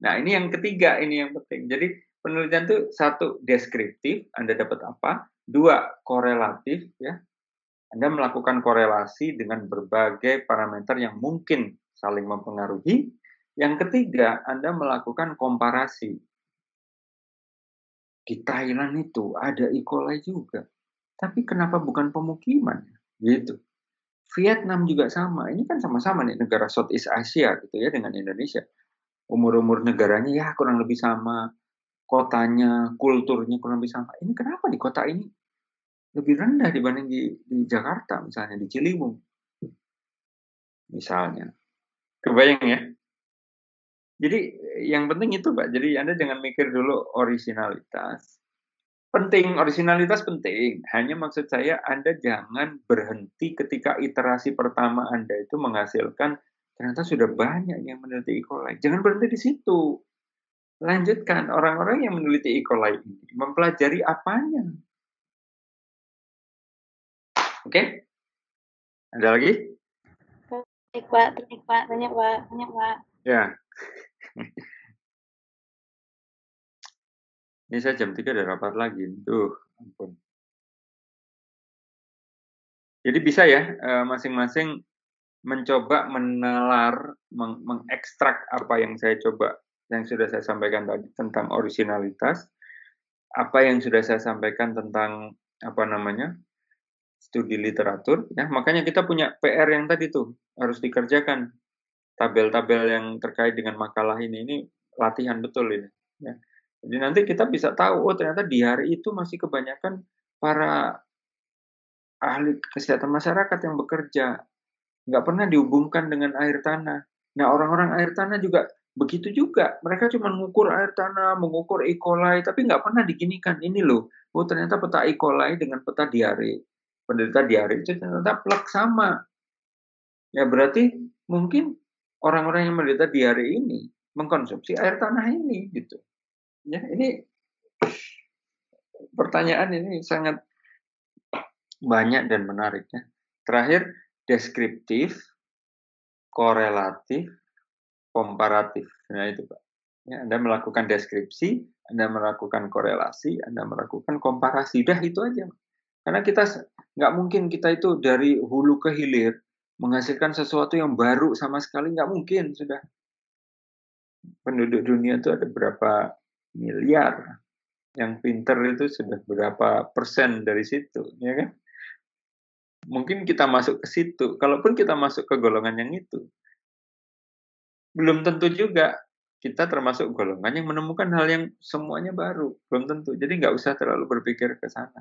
Nah, ini yang ketiga ini yang penting. Jadi penelitian itu satu deskriptif, Anda dapat apa? Dua korelatif ya. Anda melakukan korelasi dengan berbagai parameter yang mungkin saling mempengaruhi. Yang ketiga, Anda melakukan komparasi. Di Thailand itu ada E. coli juga. Tapi kenapa bukan pemukiman? Gitu. Vietnam juga sama. Ini kan sama-sama nih negara Southeast Asia gitu ya dengan Indonesia umur-umur negaranya ya kurang lebih sama, kotanya, kulturnya kurang lebih sama. Ini kenapa di kota ini lebih rendah dibanding di, di Jakarta misalnya di Ciliwung misalnya. Kebayang ya? Jadi yang penting itu Pak. Jadi Anda jangan mikir dulu originalitas. Penting, originalitas penting. Hanya maksud saya Anda jangan berhenti ketika iterasi pertama Anda itu menghasilkan Ternyata sudah banyak yang meneliti E. coli. Jangan berhenti di situ. Lanjutkan orang-orang yang meneliti E. coli ini mempelajari apanya. Oke? Okay? Ada lagi? Tanya Pak, tanya Pak, tanya Pak, tanya Pak. Ya. ini saya jam tiga ada rapat lagi. Tuh, ampun. Jadi bisa ya, eh, masing-masing mencoba menelar, meng mengekstrak apa yang saya coba yang sudah saya sampaikan tadi tentang originalitas, apa yang sudah saya sampaikan tentang apa namanya studi literatur, ya makanya kita punya PR yang tadi tuh harus dikerjakan tabel-tabel yang terkait dengan makalah ini ini latihan betul ini, ya. Jadi nanti kita bisa tahu, oh ternyata di hari itu masih kebanyakan para ahli kesehatan masyarakat yang bekerja nggak pernah dihubungkan dengan air tanah. Nah orang-orang air tanah juga begitu juga. Mereka cuma mengukur air tanah, mengukur E. coli, tapi nggak pernah diginikan. Ini loh, oh ternyata peta E. coli dengan peta diare. Penderita diare itu ternyata plak sama. Ya berarti mungkin orang-orang yang menderita diare ini mengkonsumsi air tanah ini gitu. Ya ini pertanyaan ini sangat banyak dan menarik ya. Terakhir, deskriptif, korelatif, komparatif. Nah itu Pak. Ya, Anda melakukan deskripsi, Anda melakukan korelasi, Anda melakukan komparasi. Dah itu aja. Karena kita nggak mungkin kita itu dari hulu ke hilir menghasilkan sesuatu yang baru sama sekali nggak mungkin sudah. Penduduk dunia itu ada berapa miliar? Yang pinter itu sudah berapa persen dari situ, ya kan? mungkin kita masuk ke situ. Kalaupun kita masuk ke golongan yang itu, belum tentu juga kita termasuk golongan yang menemukan hal yang semuanya baru. Belum tentu. Jadi nggak usah terlalu berpikir ke sana.